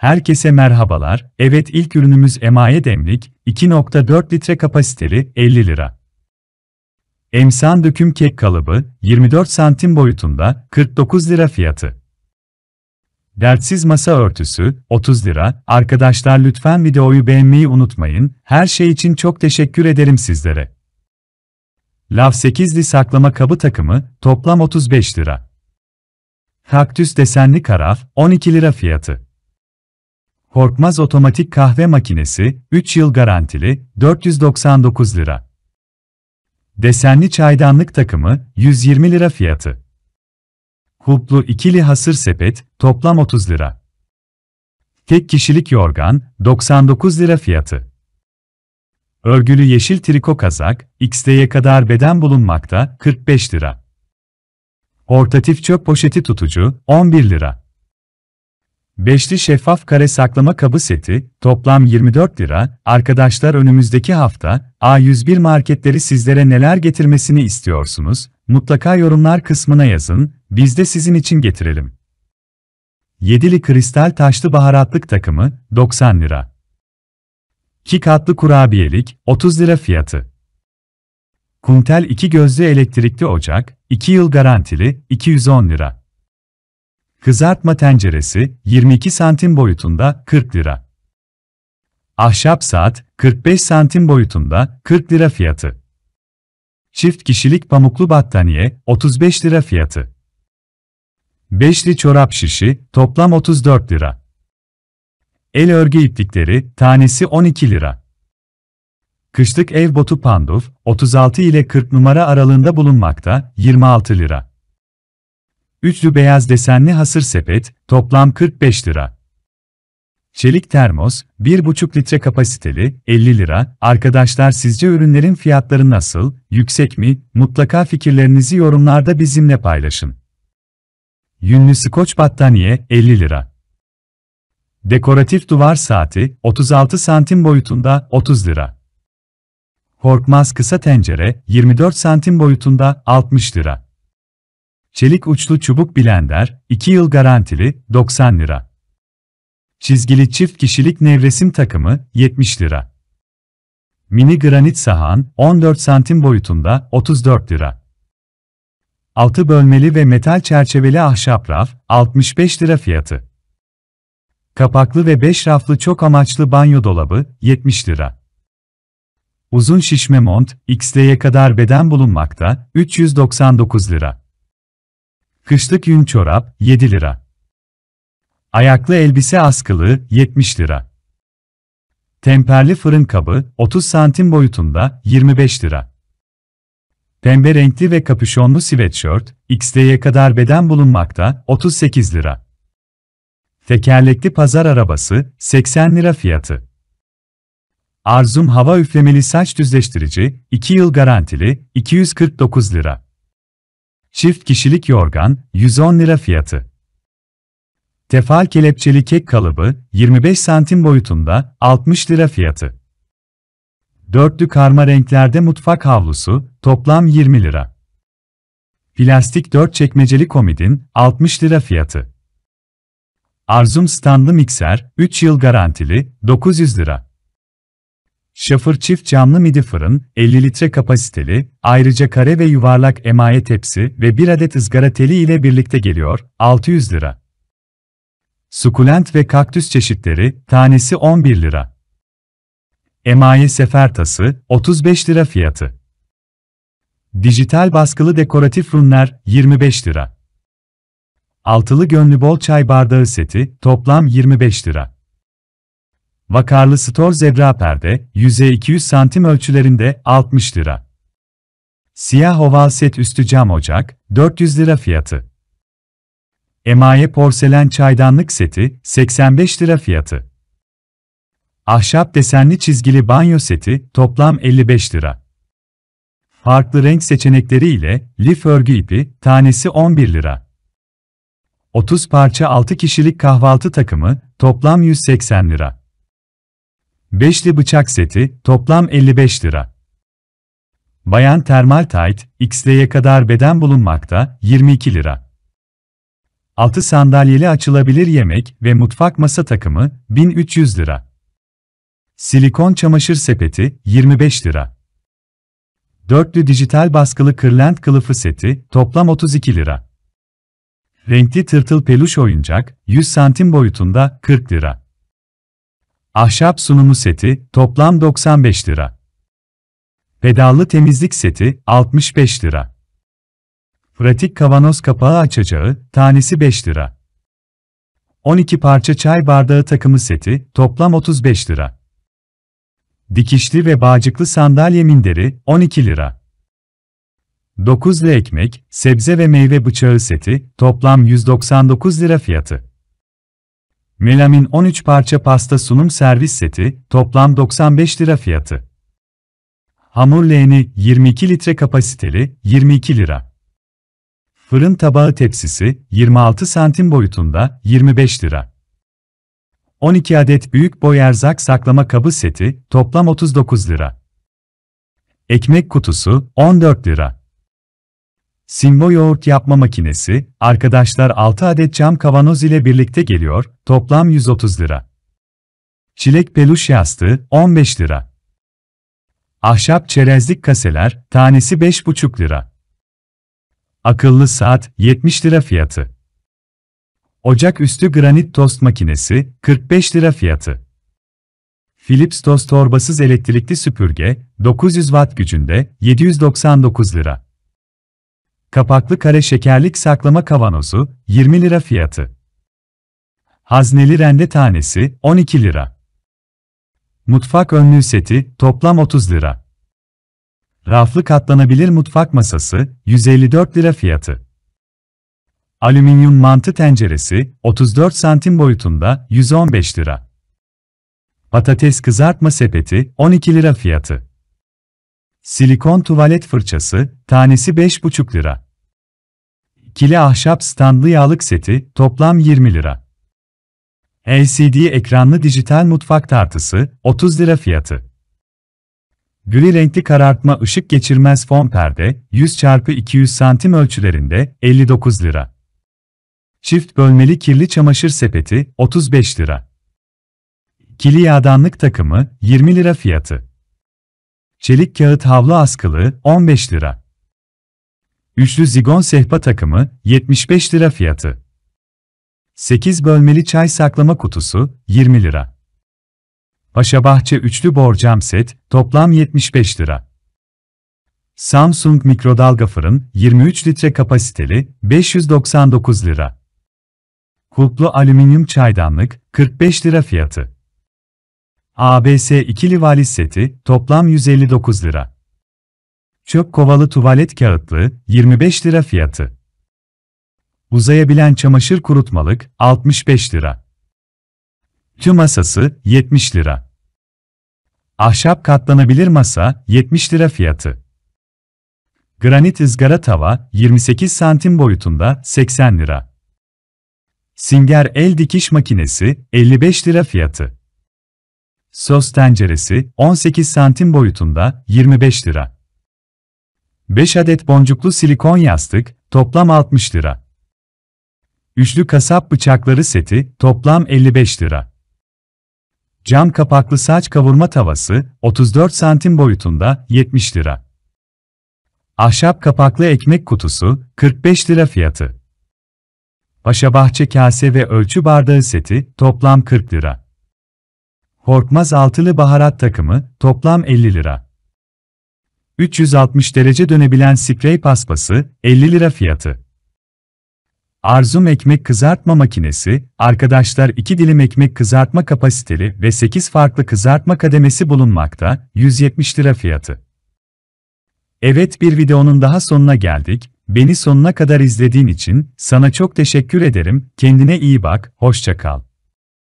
Herkese merhabalar. Evet ilk ürünümüz emaye demlik, 2.4 litre kapasiteli, 50 lira. Emsan döküm kek kalıbı, 24 santim boyutunda, 49 lira fiyatı. Dertsiz masa örtüsü, 30 lira. Arkadaşlar lütfen videoyu beğenmeyi unutmayın. Her şey için çok teşekkür ederim sizlere. Laf 8'li saklama kabı takımı, toplam 35 lira. Kaktüs desenli karaf, 12 lira fiyatı. Korkmaz otomatik kahve makinesi, 3 yıl garantili, 499 lira. Desenli çaydanlık takımı, 120 lira fiyatı. Kulplu ikili hasır sepet, toplam 30 lira. Tek kişilik yorgan, 99 lira fiyatı. Örgülü yeşil triko kazak, XD'ye kadar beden bulunmakta, 45 lira. Portatif çöp poşeti tutucu, 11 lira. Beşli şeffaf kare saklama kabı seti, toplam 24 lira. Arkadaşlar önümüzdeki hafta, A101 marketleri sizlere neler getirmesini istiyorsunuz? Mutlaka yorumlar kısmına yazın, biz de sizin için getirelim. Yedili kristal taşlı baharatlık takımı, 90 lira. İki katlı kurabiyelik, 30 lira fiyatı. Kuntel iki gözlü elektrikli ocak, 2 yıl garantili, 210 lira. Kızartma tenceresi 22 santim boyutunda 40 lira. Ahşap saat 45 santim boyutunda 40 lira fiyatı. Çift kişilik pamuklu battaniye 35 lira fiyatı. Beşli çorap şişi toplam 34 lira. El örgü iplikleri tanesi 12 lira. Kışlık ev botu panduf 36 ile 40 numara aralığında bulunmakta 26 lira. Üçlü beyaz desenli hasır sepet, toplam 45 lira. Çelik termos, 1,5 litre kapasiteli, 50 lira. Arkadaşlar sizce ürünlerin fiyatları nasıl, yüksek mi? Mutlaka fikirlerinizi yorumlarda bizimle paylaşın. Yünlü skoç battaniye, 50 lira. Dekoratif duvar saati, 36 santim boyutunda, 30 lira. Korkmaz kısa tencere, 24 santim boyutunda, 60 lira. Çelik uçlu çubuk blender, 2 yıl garantili, 90 lira. Çizgili çift kişilik nevresim takımı, 70 lira. Mini granit sahan, 14 santim boyutunda, 34 lira. 6 bölmeli ve metal çerçeveli ahşap raf, 65 lira fiyatı. Kapaklı ve 5 raflı çok amaçlı banyo dolabı, 70 lira. Uzun şişme mont, XL'ye kadar beden bulunmakta, 399 lira. Kışlık yün çorap 7 lira. Ayaklı elbise askılı 70 lira. Temperli fırın kabı 30 santim boyutunda 25 lira. Pembe renkli ve kapüşonlu sweatshirt XD'ye kadar beden bulunmakta 38 lira. Tekerlekli pazar arabası 80 lira fiyatı. Arzum hava üflemeli saç düzleştirici 2 yıl garantili 249 lira. Çift kişilik yorgan, 110 lira fiyatı. Tefal kelepçeli kek kalıbı, 25 santim boyutunda, 60 lira fiyatı. Dörtlü karma renklerde mutfak havlusu, toplam 20 lira. Plastik 4 çekmeceli komidin, 60 lira fiyatı. Arzum standlı mikser, 3 yıl garantili, 900 lira. Şafır çift camlı midi fırın, 50 litre kapasiteli, ayrıca kare ve yuvarlak emaye tepsi ve bir adet ızgara teli ile birlikte geliyor, 600 lira. Sukulent ve kaktüs çeşitleri, tanesi 11 lira. Emaye sefer tası, 35 lira fiyatı. Dijital baskılı dekoratif runlar, 25 lira. Altılı gönlü bol çay bardağı seti, toplam 25 lira. Vakarlı Stor Zebra Perde, 100'e 200 santim ölçülerinde 60 lira. Siyah oval set üstü cam ocak, 400 lira fiyatı. Emaye porselen çaydanlık seti, 85 lira fiyatı. Ahşap desenli çizgili banyo seti, toplam 55 lira. Farklı renk seçenekleri ile lif örgü ipi, tanesi 11 lira. 30 parça 6 kişilik kahvaltı takımı, toplam 180 lira. Beşli bıçak seti, toplam 55 lira. Bayan termal Tight XL'ye kadar beden bulunmakta, 22 lira. 6 sandalyeli açılabilir yemek ve mutfak masa takımı, 1300 lira. Silikon çamaşır sepeti, 25 lira. Dörtlü dijital baskılı kırlent kılıfı seti, toplam 32 lira. Renkli tırtıl peluş oyuncak, 100 santim boyutunda, 40 lira. Ahşap sunumu seti toplam 95 lira. Pedallı temizlik seti 65 lira. Pratik kavanoz kapağı açacağı tanesi 5 lira. 12 parça çay bardağı takımı seti toplam 35 lira. Dikişli ve bağcıklı sandalye minderi 12 lira. 9'lu ekmek, sebze ve meyve bıçağı seti toplam 199 lira fiyatı. Melamin 13 parça pasta sunum servis seti, toplam 95 lira fiyatı. Hamur leğeni 22 litre kapasiteli, 22 lira. Fırın tabağı tepsisi 26 santim boyutunda, 25 lira. 12 adet büyük boy erzak saklama kabı seti, toplam 39 lira. Ekmek kutusu 14 lira. Simbo yoğurt yapma makinesi, arkadaşlar 6 adet cam kavanoz ile birlikte geliyor, toplam 130 lira. Çilek peluş yastığı, 15 lira. Ahşap çerezlik kaseler, tanesi 5,5 lira. Akıllı saat, 70 lira fiyatı. Ocak üstü granit tost makinesi, 45 lira fiyatı. Philips tost torbasız elektrikli süpürge, 900 watt gücünde, 799 lira. Kapaklı kare şekerlik saklama kavanozu 20 lira fiyatı. Hazneli rende tanesi 12 lira. Mutfak önlüğü seti toplam 30 lira. Raflı katlanabilir mutfak masası 154 lira fiyatı. Alüminyum mantı tenceresi 34 santim boyutunda 115 lira. Patates kızartma sepeti 12 lira fiyatı. Silikon tuvalet fırçası, tanesi 5,5 lira. Kili ahşap standlı yağlık seti, toplam 20 lira. LCD ekranlı dijital mutfak tartısı, 30 lira fiyatı. Gri renkli karartma ışık geçirmez fon perde, 100 x 200 santim ölçülerinde, 59 lira. Çift bölmeli kirli çamaşır sepeti, 35 lira. Kili yağdanlık takımı, 20 lira fiyatı. Çelik kağıt havlu askılı 15 lira. Üçlü zigon sehpa takımı 75 lira fiyatı. 8 bölmeli çay saklama kutusu 20 lira. Paşabahçe üçlü borcam set toplam 75 lira. Samsung mikrodalga fırın 23 litre kapasiteli 599 lira. Kulplu alüminyum çaydanlık 45 lira fiyatı. ABS ikili valiz seti, toplam 159 lira. Çöp kovalı tuvalet kağıtlı, 25 lira fiyatı. Uzayabilen çamaşır kurutmalık, 65 lira. Tüm masası, 70 lira. Ahşap katlanabilir masa, 70 lira fiyatı. Granit ızgara tava, 28 santim boyutunda, 80 lira. Singer el dikiş makinesi, 55 lira fiyatı. Sos tenceresi 18 santim boyutunda 25 lira. 5 adet boncuklu silikon yastık toplam 60 lira. Üçlü kasap bıçakları seti toplam 55 lira. Cam kapaklı saç kavurma tavası 34 santim boyutunda 70 lira. Ahşap kapaklı ekmek kutusu 45 lira fiyatı. Paşabahçe kase ve ölçü bardağı seti toplam 40 lira. Hortmaz altılı baharat takımı, toplam 50 lira. 360 derece dönebilen sprey paspası, 50 lira fiyatı. Arzum ekmek kızartma makinesi, arkadaşlar 2 dilim ekmek kızartma kapasiteli ve 8 farklı kızartma kademesi bulunmakta, 170 lira fiyatı. Evet bir videonun daha sonuna geldik, beni sonuna kadar izlediğin için sana çok teşekkür ederim, kendine iyi bak, hoşça kal.